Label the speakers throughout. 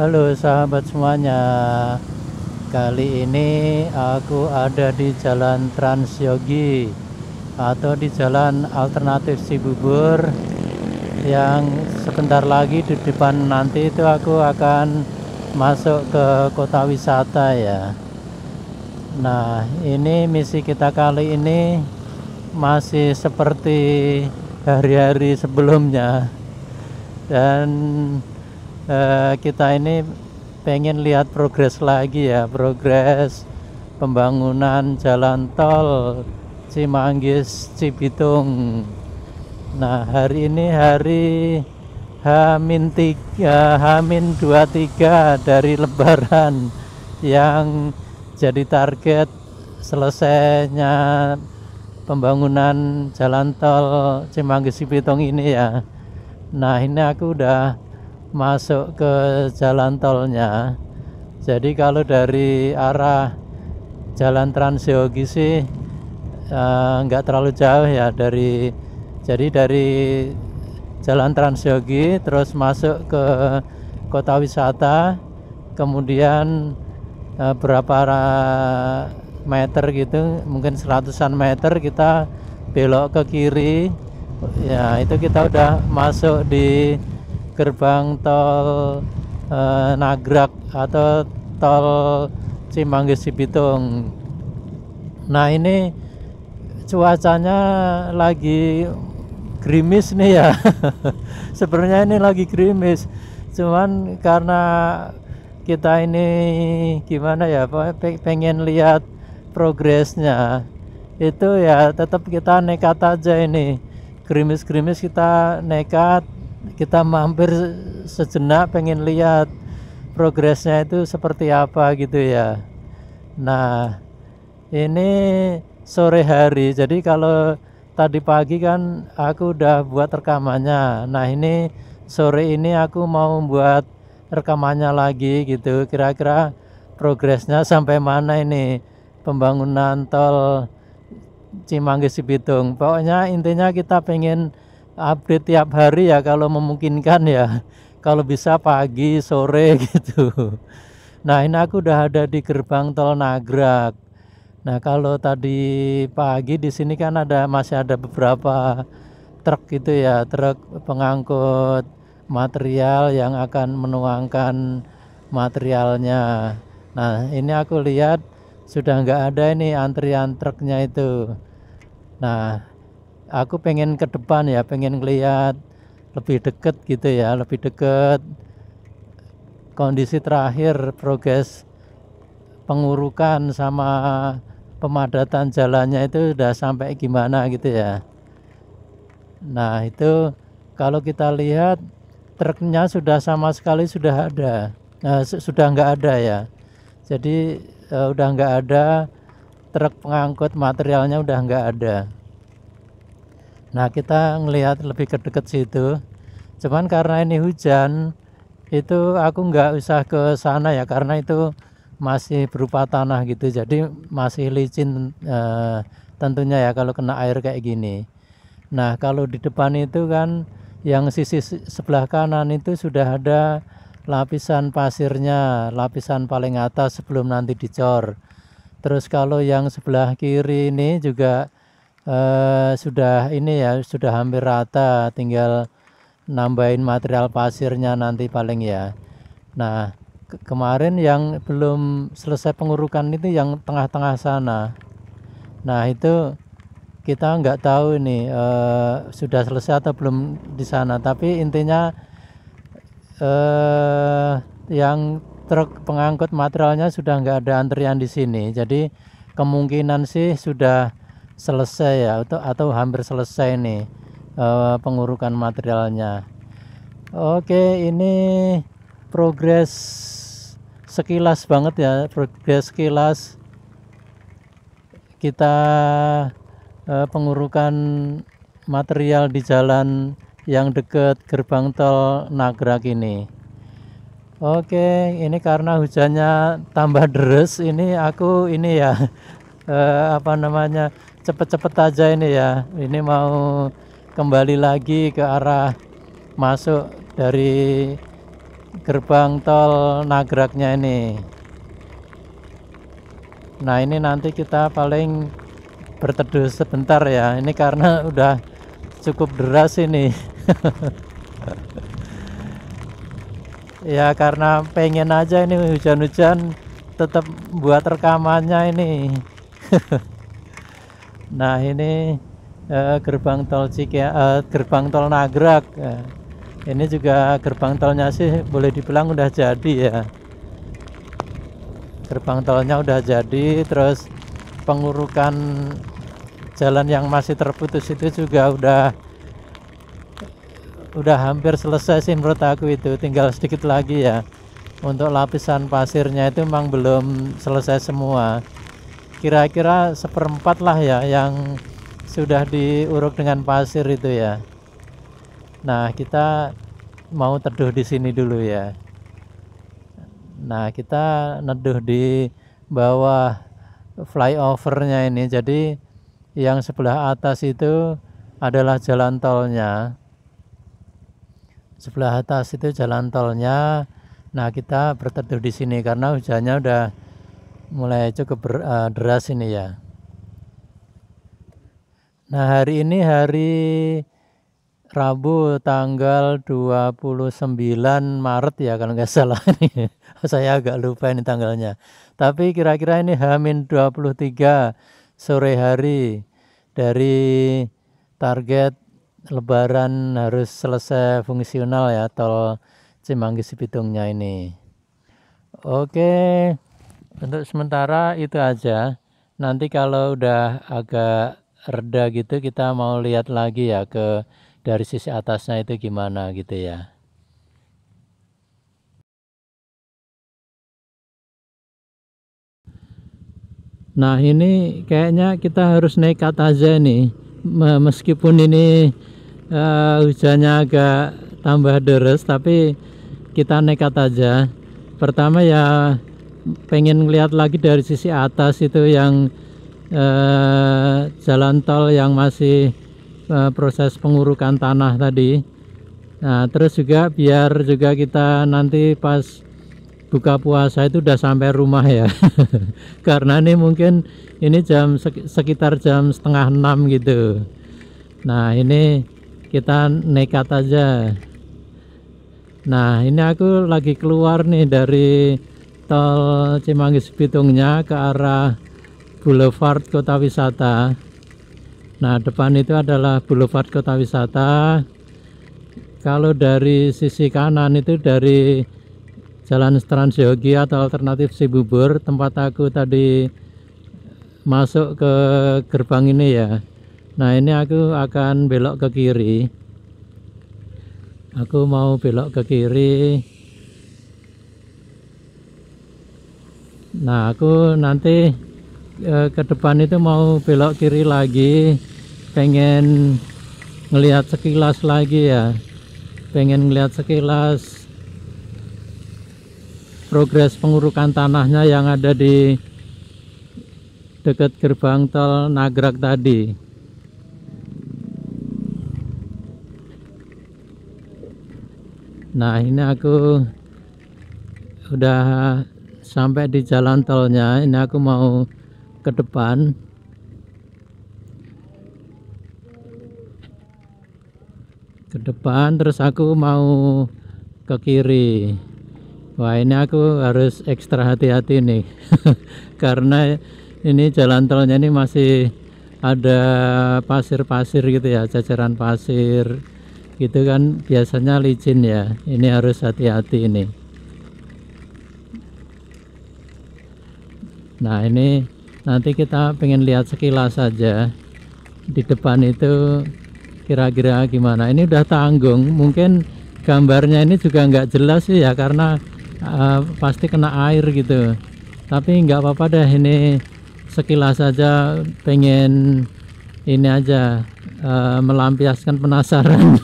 Speaker 1: Halo sahabat semuanya Kali ini aku ada di Jalan Transyogi Atau di Jalan Alternatif Sibubur Yang sebentar lagi di depan nanti itu aku akan masuk ke kota wisata ya Nah ini misi kita kali ini masih seperti hari-hari sebelumnya Dan Eh, kita ini pengen lihat progres lagi ya progres pembangunan jalan tol Cimanggis Cibitung nah hari ini hari Hamin 3 Hamin 23 dari lebaran yang jadi target selesainya pembangunan jalan tol Cimanggis Cibitung ini ya. Nah, ini aku udah masuk ke jalan tolnya jadi kalau dari arah jalan Transyogi sih eh, nggak uh, terlalu jauh ya dari jadi dari jalan Transyogi terus masuk ke kota wisata kemudian uh, berapa meter gitu mungkin seratusan meter kita belok ke kiri ya itu kita udah masuk di gerbang tol e, eh, Nagrak atau tol Cimanggis Cibitung. Nah ini cuacanya lagi gerimis nih ya. Sebenarnya ini lagi gerimis. Cuman karena kita ini gimana ya pengen lihat progresnya itu ya tetap kita nekat aja ini krimis-krimis kita nekat kita mampir sejenak pengen lihat progresnya itu seperti apa gitu ya nah ini sore hari jadi kalau tadi pagi kan aku udah buat rekamannya nah ini sore ini aku mau buat rekamannya lagi gitu kira-kira progresnya sampai mana ini pembangunan tol Cimanggis bitung pokoknya intinya kita pengen update tiap hari ya kalau memungkinkan ya kalau bisa pagi sore gitu nah ini aku udah ada di gerbang tol Nagrak nah kalau tadi pagi di sini kan ada masih ada beberapa truk gitu ya truk pengangkut material yang akan menuangkan materialnya nah ini aku lihat sudah nggak ada ini antrian truknya itu nah aku pengen ke depan ya pengen ngeliat lebih deket gitu ya lebih deket kondisi terakhir progres pengurukan sama pemadatan jalannya itu udah sampai gimana gitu ya nah itu kalau kita lihat truknya sudah sama sekali sudah ada nah, sudah nggak ada ya jadi uh, udah nggak ada truk pengangkut materialnya udah nggak ada Nah, kita ngelihat lebih ke dekat situ. Cuman karena ini hujan, itu aku nggak usah ke sana ya karena itu masih berupa tanah gitu. Jadi masih licin eh, tentunya ya kalau kena air kayak gini. Nah, kalau di depan itu kan yang sisi sebelah kanan itu sudah ada lapisan pasirnya, lapisan paling atas sebelum nanti dicor. Terus kalau yang sebelah kiri ini juga eh, sudah ini ya sudah hampir rata tinggal nambahin material pasirnya nanti paling ya nah ke kemarin yang belum selesai pengurukan itu yang tengah-tengah sana nah itu kita nggak tahu ini eh, sudah selesai atau belum di sana tapi intinya eh, yang truk pengangkut materialnya sudah nggak ada antrian di sini jadi kemungkinan sih sudah selesai ya atau atau hampir selesai nih uh, pengurukan materialnya oke ini progres sekilas banget ya progres sekilas kita uh, pengurukan material di jalan yang dekat gerbang tol Nagrak ini Oke, ini karena hujannya tambah deres, ini aku ini ya uh, apa namanya cepet-cepet aja ini ya ini mau kembali lagi ke arah masuk dari gerbang tol nagraknya ini nah ini nanti kita paling berteduh sebentar ya ini karena udah cukup deras ini ya karena pengen aja ini hujan-hujan tetap buat rekamannya ini Nah ini uh, gerbang tol Cikia, uh, eh, gerbang tol Nagrak. Uh, eh, ini juga gerbang tolnya sih boleh dibilang udah jadi ya. Gerbang tolnya udah jadi, terus pengurukan jalan yang masih terputus itu juga udah udah hampir selesai sih menurut aku itu, tinggal sedikit lagi ya. Untuk lapisan pasirnya itu memang belum selesai semua kira-kira seperempat lah ya yang sudah diuruk dengan pasir itu ya nah kita mau teduh di sini dulu ya nah kita neduh di bawah flyovernya ini jadi yang sebelah atas itu adalah jalan tolnya sebelah atas itu jalan tolnya nah kita berteduh di sini karena hujannya udah mulai cukup ber, uh, deras ini ya. Nah, hari ini hari Rabu tanggal 29 Maret ya kalau nggak salah ini. Saya agak lupa ini tanggalnya. Tapi kira-kira ini Hamin 23 sore hari dari target lebaran harus selesai fungsional ya tol Cimanggis-Pitungnya ini. Oke. Okay. Untuk sementara itu aja. Nanti kalau udah agak reda gitu kita mau lihat lagi ya ke dari sisi atasnya itu gimana gitu ya. Nah ini kayaknya kita harus nekat aja nih meskipun ini uh, hujannya agak tambah deres tapi kita nekat aja pertama ya pengen ngelihat lagi dari sisi atas itu yang eh, jalan tol yang masih eh, proses pengurukan tanah tadi nah terus juga biar juga kita nanti pas buka puasa itu udah sampai rumah ya karena ini mungkin ini jam sekitar jam setengah enam gitu nah ini kita nekat aja nah ini aku lagi keluar nih dari tol Cimanggis Bitungnya ke arah Boulevard Kota Wisata nah depan itu adalah Boulevard Kota Wisata kalau dari sisi kanan itu dari Jalan Yogi atau alternatif Sibubur tempat aku tadi masuk ke gerbang ini ya nah ini aku akan belok ke kiri aku mau belok ke kiri nah aku nanti e, ke depan itu mau belok kiri lagi pengen ngelihat sekilas lagi ya pengen ngelihat sekilas progres pengurukan tanahnya yang ada di dekat gerbang tol Nagrak tadi nah ini aku udah sampai di jalan tolnya ini aku mau ke depan ke depan terus aku mau ke kiri wah ini aku harus ekstra hati-hati nih karena ini jalan tolnya ini masih ada pasir-pasir gitu ya jajaran pasir gitu kan biasanya licin ya ini harus hati-hati nih nah ini nanti kita pengen lihat sekilas saja di depan itu kira-kira gimana ini udah tanggung mungkin gambarnya ini juga nggak jelas sih ya karena uh, pasti kena air gitu tapi nggak apa-apa deh ini sekilas saja pengen ini aja uh, melampiaskan penasaran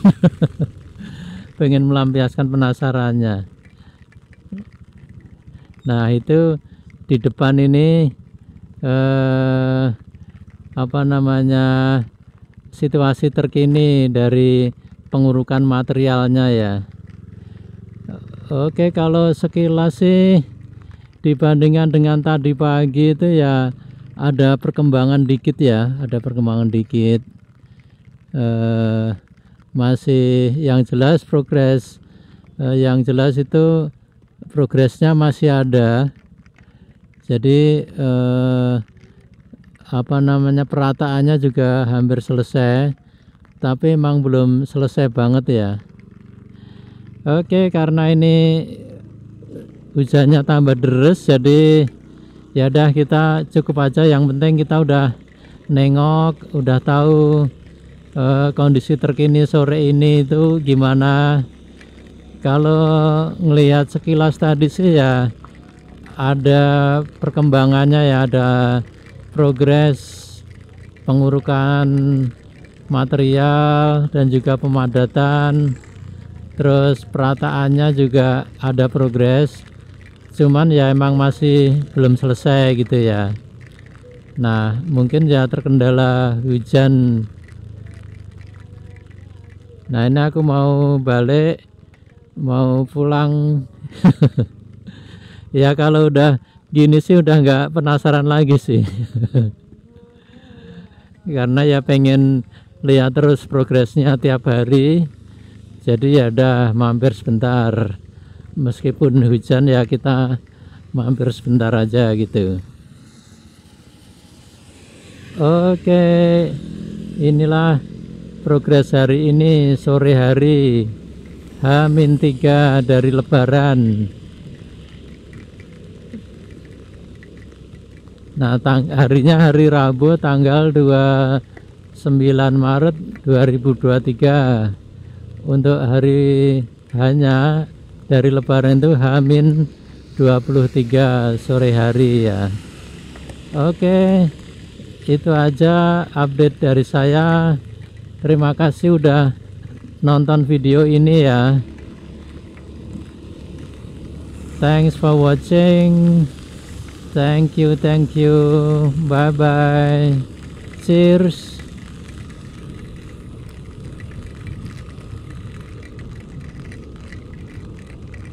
Speaker 1: pengen melampiaskan penasarannya nah itu di depan ini eh, apa namanya situasi terkini dari pengurukan materialnya ya Oke kalau sekilas sih dibandingkan dengan tadi pagi itu ya ada perkembangan dikit ya ada perkembangan dikit eh, masih yang jelas progres eh, yang jelas itu progresnya masih ada jadi eh, apa namanya perataannya juga hampir selesai tapi emang belum selesai banget ya Oke karena ini hujannya tambah deres jadi ya udah kita cukup aja yang penting kita udah nengok udah tahu eh, kondisi terkini sore ini itu gimana kalau ngelihat sekilas tadi sih ya ada perkembangannya ya ada progres pengurukan material dan juga pemadatan terus perataannya juga ada progres cuman ya emang masih belum selesai gitu ya nah mungkin ya terkendala hujan nah ini aku mau balik mau pulang ya kalau udah gini sih udah nggak penasaran lagi sih karena ya pengen lihat terus progresnya tiap hari jadi ya udah mampir sebentar meskipun hujan ya kita mampir sebentar aja gitu oke inilah progres hari ini sore hari h tiga dari lebaran Nah, tang harinya hari Rabu tanggal 29 Maret 2023. Untuk hari hanya dari lebaran itu Hamin 23 sore hari ya. Oke. Itu aja update dari saya. Terima kasih udah nonton video ini ya. Thanks for watching. Thank you, thank you. Bye-bye. Cheers.